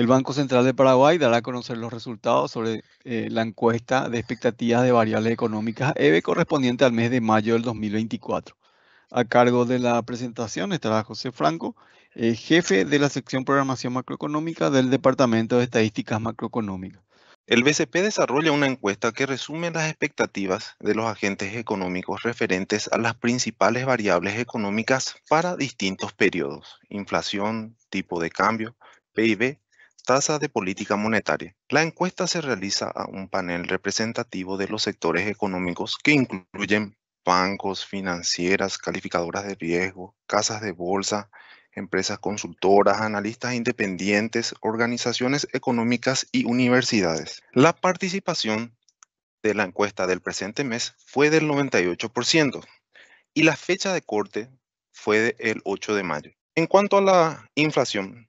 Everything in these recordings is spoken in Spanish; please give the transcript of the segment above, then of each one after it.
El Banco Central de Paraguay dará a conocer los resultados sobre eh, la encuesta de expectativas de variables económicas EVE correspondiente al mes de mayo del 2024. A cargo de la presentación estará José Franco, eh, jefe de la sección Programación Macroeconómica del Departamento de Estadísticas Macroeconómicas. El BCP desarrolla una encuesta que resume las expectativas de los agentes económicos referentes a las principales variables económicas para distintos periodos, inflación, tipo de cambio, PIB, tasa de política monetaria. La encuesta se realiza a un panel representativo de los sectores económicos que incluyen bancos, financieras, calificadoras de riesgo, casas de bolsa, empresas consultoras, analistas independientes, organizaciones económicas y universidades. La participación de la encuesta del presente mes fue del 98% y la fecha de corte fue el 8 de mayo. En cuanto a la inflación,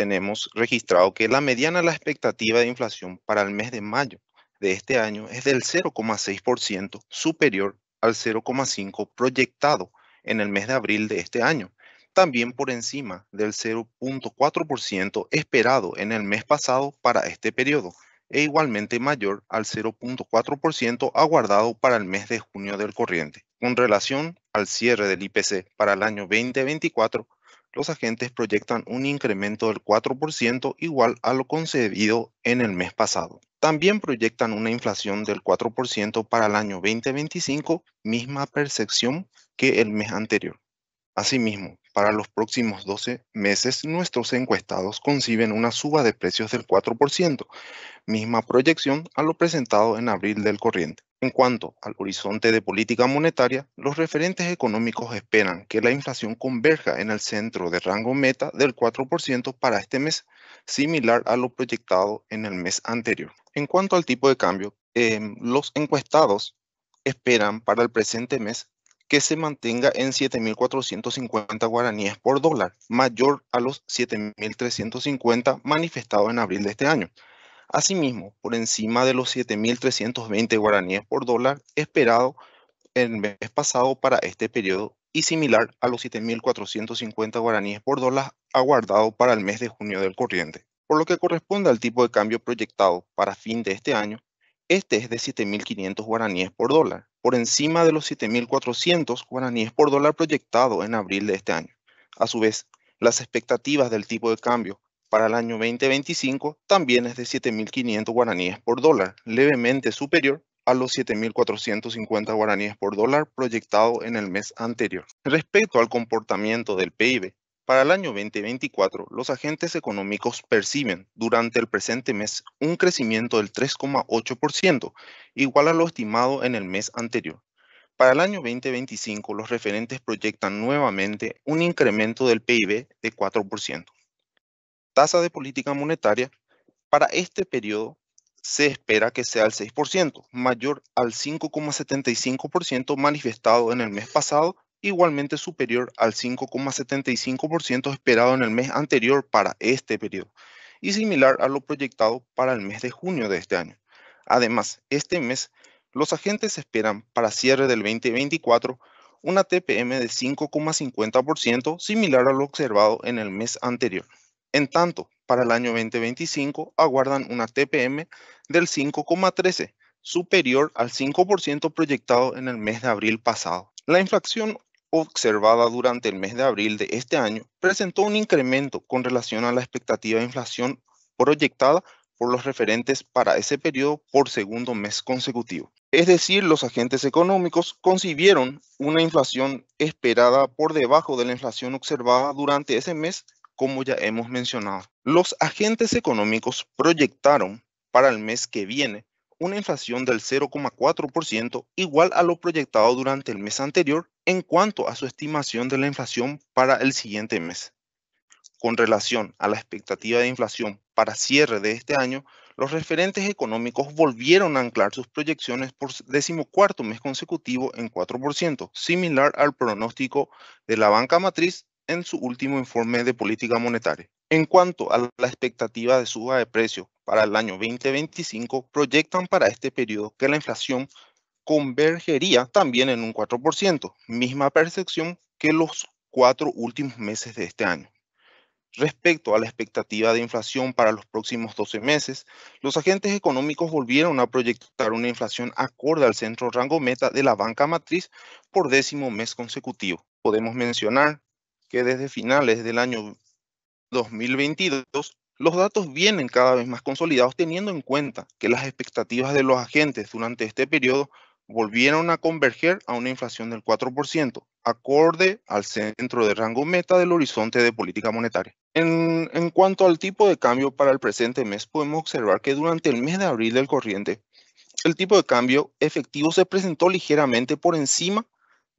tenemos registrado que la mediana la expectativa de inflación para el mes de mayo de este año es del 0,6% superior al 0,5% proyectado en el mes de abril de este año, también por encima del 0.4% esperado en el mes pasado para este periodo e igualmente mayor al 0.4% aguardado para el mes de junio del corriente. Con relación al cierre del IPC para el año 2024, los agentes proyectan un incremento del 4% igual a lo concedido en el mes pasado. También proyectan una inflación del 4% para el año 2025, misma percepción que el mes anterior. Asimismo, para los próximos 12 meses, nuestros encuestados conciben una suba de precios del 4%, misma proyección a lo presentado en abril del corriente. En cuanto al horizonte de política monetaria, los referentes económicos esperan que la inflación converja en el centro de rango meta del 4% para este mes, similar a lo proyectado en el mes anterior. En cuanto al tipo de cambio, em, los encuestados esperan para el presente mes que se mantenga en 7.450 guaraníes por dólar, mayor a los 7.350 manifestados en abril de este año. Asimismo, por encima de los 7.320 guaraníes por dólar esperado el mes pasado para este periodo y similar a los 7.450 guaraníes por dólar aguardado para el mes de junio del corriente. Por lo que corresponde al tipo de cambio proyectado para fin de este año, este es de 7.500 guaraníes por dólar, por encima de los 7.400 guaraníes por dólar proyectado en abril de este año. A su vez, las expectativas del tipo de cambio para el año 2025 también es de 7.500 guaraníes por dólar, levemente superior a los 7.450 guaraníes por dólar proyectado en el mes anterior. Respecto al comportamiento del PIB, para el año 2024, los agentes económicos perciben durante el presente mes un crecimiento del 3,8%, igual a lo estimado en el mes anterior. Para el año 2025, los referentes proyectan nuevamente un incremento del PIB de 4% tasa de política monetaria para este periodo se espera que sea el 6%, mayor al 5,75% manifestado en el mes pasado, igualmente superior al 5,75% esperado en el mes anterior para este periodo, y similar a lo proyectado para el mes de junio de este año. Además, este mes, los agentes esperan para cierre del 2024 una TPM de 5,50%, similar a lo observado en el mes anterior. En tanto, para el año 2025 aguardan una TPM del 5,13, superior al 5% proyectado en el mes de abril pasado. La inflación observada durante el mes de abril de este año presentó un incremento con relación a la expectativa de inflación proyectada por los referentes para ese periodo por segundo mes consecutivo. Es decir, los agentes económicos concibieron una inflación esperada por debajo de la inflación observada durante ese mes como ya hemos mencionado. Los agentes económicos proyectaron para el mes que viene una inflación del 0,4% igual a lo proyectado durante el mes anterior en cuanto a su estimación de la inflación para el siguiente mes. Con relación a la expectativa de inflación para cierre de este año, los referentes económicos volvieron a anclar sus proyecciones por decimocuarto mes consecutivo en 4%, similar al pronóstico de la banca matriz en su último informe de política monetaria. En cuanto a la expectativa de suba de precios para el año 2025, proyectan para este periodo que la inflación convergería también en un 4%, misma percepción que los cuatro últimos meses de este año. Respecto a la expectativa de inflación para los próximos 12 meses, los agentes económicos volvieron a proyectar una inflación acorde al centro rango meta de la banca matriz por décimo mes consecutivo. Podemos mencionar que desde finales del año 2022 los datos vienen cada vez más consolidados teniendo en cuenta que las expectativas de los agentes durante este periodo volvieron a converger a una inflación del 4%, acorde al centro de rango meta del horizonte de política monetaria. En, cuanto al tipo de cambio para el presente mes, podemos observar que durante el mes de abril del corriente, el tipo de cambio efectivo se presentó ligeramente por encima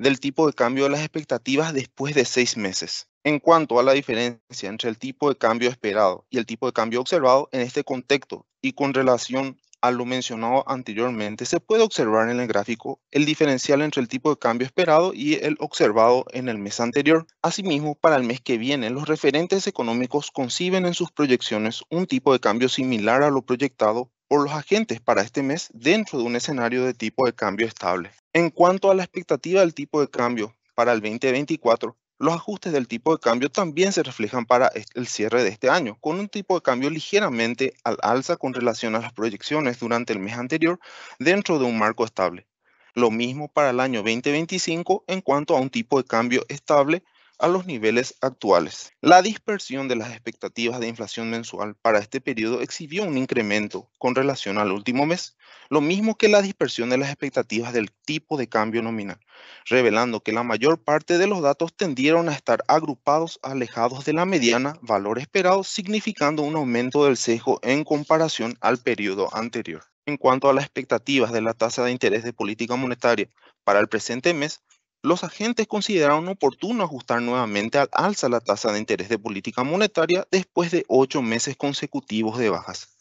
del tipo de cambio de las expectativas después de seis meses. En cuanto a la diferencia entre el tipo de cambio esperado y el tipo de cambio observado en este contexto y con relación a lo mencionado anteriormente, se puede observar en el gráfico el diferencial entre el tipo de cambio esperado y el observado en el mes anterior. Asimismo, para el mes que viene, los referentes económicos conciben en sus proyecciones un tipo de cambio similar a lo proyectado por los agentes para este mes dentro de un escenario de tipo de cambio estable. En cuanto a la expectativa del tipo de cambio para el 2024, los ajustes del tipo de cambio también se reflejan para el cierre de este año, con un tipo de cambio ligeramente al alza con relación a las proyecciones durante el mes anterior dentro de un marco estable. Lo mismo para el año 2025 en cuanto a un tipo de cambio estable a los niveles actuales. La dispersión de las expectativas de inflación mensual para este periodo exhibió un incremento con relación al último mes, lo mismo que la dispersión de las expectativas del tipo de cambio nominal, revelando que la mayor parte de los datos tendieron a estar agrupados alejados de la mediana valor esperado, significando un aumento del sesgo en comparación al periodo anterior. En cuanto a las expectativas de la tasa de interés de política monetaria para el presente mes, los agentes consideraron oportuno ajustar nuevamente al alza la tasa de interés de política monetaria después de ocho meses consecutivos de bajas.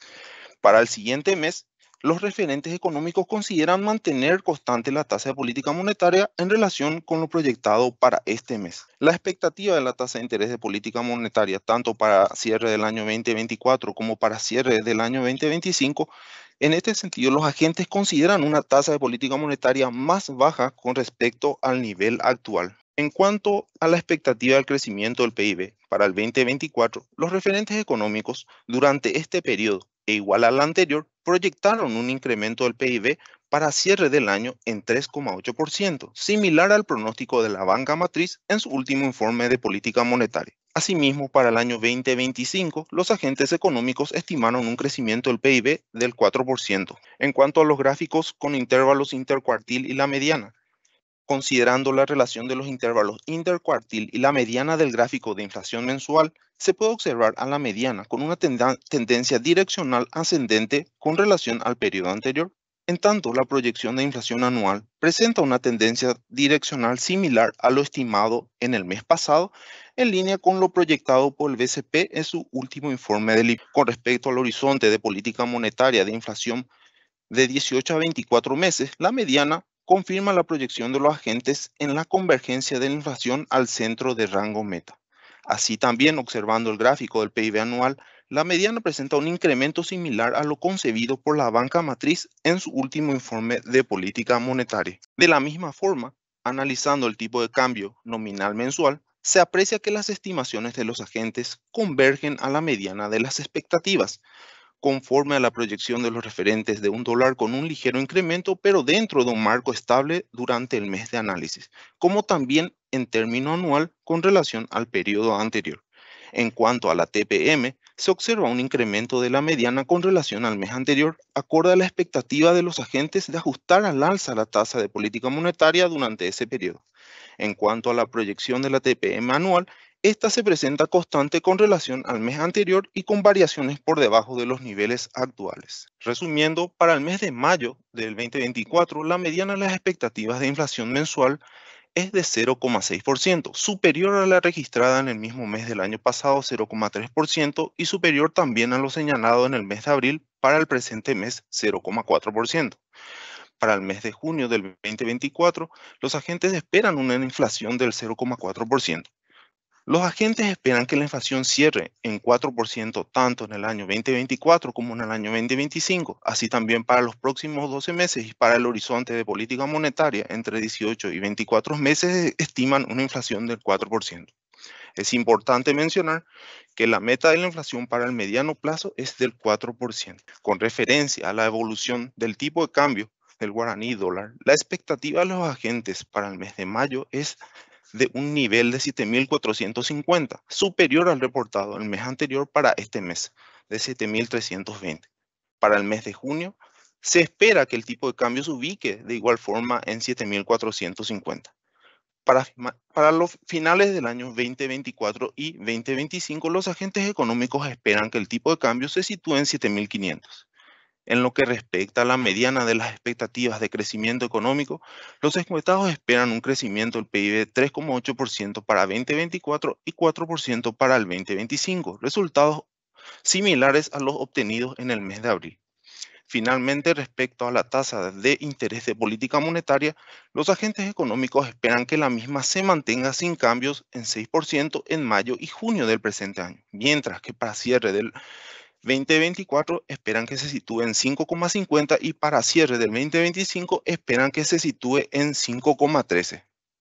Para el siguiente mes, los referentes económicos consideran mantener constante la tasa de política monetaria en relación con lo proyectado para este mes. La expectativa de la tasa de interés de política monetaria, tanto para cierre del año 2024 como para cierre del año 2025, en este sentido, los agentes consideran una tasa de política monetaria más baja con respecto al nivel actual. En cuanto a la expectativa del crecimiento del PIB para el 2024, los referentes económicos durante este periodo, e igual al anterior, proyectaron un incremento del PIB para cierre del año en 3,8%, similar al pronóstico de la banca matriz en su último informe de política monetaria. Asimismo, para el año 2025, los agentes económicos estimaron un crecimiento del PIB del 4%. En cuanto a los gráficos con intervalos intercuartil y la mediana, considerando la relación de los intervalos intercuartil y la mediana del gráfico de inflación mensual, se puede observar a la mediana con una tendencia direccional ascendente con relación al periodo anterior. En tanto, la proyección de inflación anual presenta una tendencia direccional similar a lo estimado en el mes pasado, en línea con lo proyectado por el BCP en su último informe del Con respecto al horizonte de política monetaria de inflación de 18 a 24 meses, la mediana confirma la proyección de los agentes en la convergencia de la inflación al centro de rango meta. Así también, observando el gráfico del PIB anual, la mediana presenta un incremento similar a lo concebido por la banca matriz en su último informe de política monetaria. De la misma forma, analizando el tipo de cambio nominal mensual, se aprecia que las estimaciones de los agentes convergen a la mediana de las expectativas, conforme a la proyección de los referentes de un dólar con un ligero incremento, pero dentro de un marco estable durante el mes de análisis, como también en término anual con relación al periodo anterior. En cuanto a la TPM, se observa un incremento de la mediana con relación al mes anterior, acorde a la expectativa de los agentes de ajustar al alza la tasa de política monetaria durante ese periodo. En cuanto a la proyección de la TPM e anual, esta se presenta constante con relación al mes anterior y con variaciones por debajo de los niveles actuales. Resumiendo, para el mes de mayo del 2024, la mediana de las expectativas de inflación mensual es de 0,6%, superior a la registrada en el mismo mes del año pasado, 0,3%, y superior también a lo señalado en el mes de abril para el presente mes, 0,4%. Para el mes de junio del 2024, los agentes esperan una inflación del 0,4%. Los agentes esperan que la inflación cierre en 4% tanto en el año 2024 como en el año 2025, así también para los próximos 12 meses y para el horizonte de política monetaria entre 18 y 24 meses e-, estiman una inflación del 4%. Es importante mencionar que la meta de la inflación para el mediano plazo es del 4%. Con referencia a la evolución del tipo de cambio, del guaraní dólar, la expectativa de los agentes para el mes de mayo es de un nivel de 7.450, superior al reportado el mes anterior para este mes, de 7.320. Para el mes de junio, se espera que el tipo de cambio se ubique de igual forma en 7.450. Para, para los finales del año 2024 y 2025, los agentes económicos esperan que el tipo de cambio se sitúe en 7.500. En lo que respecta a la mediana de las expectativas de crecimiento económico, los encuestados esperan un crecimiento del PIB de 3,8% para 2024 y 4% para el 2025, resultados similares a los obtenidos en el mes de abril. Finalmente, respecto a la tasa de interés de política monetaria, los agentes económicos esperan que la misma se mantenga sin cambios en 6% en mayo y junio del presente año, mientras que para cierre del 2024 esperan que se sitúe en 5,50 y para cierre del 2025 esperan que se sitúe en 5,13.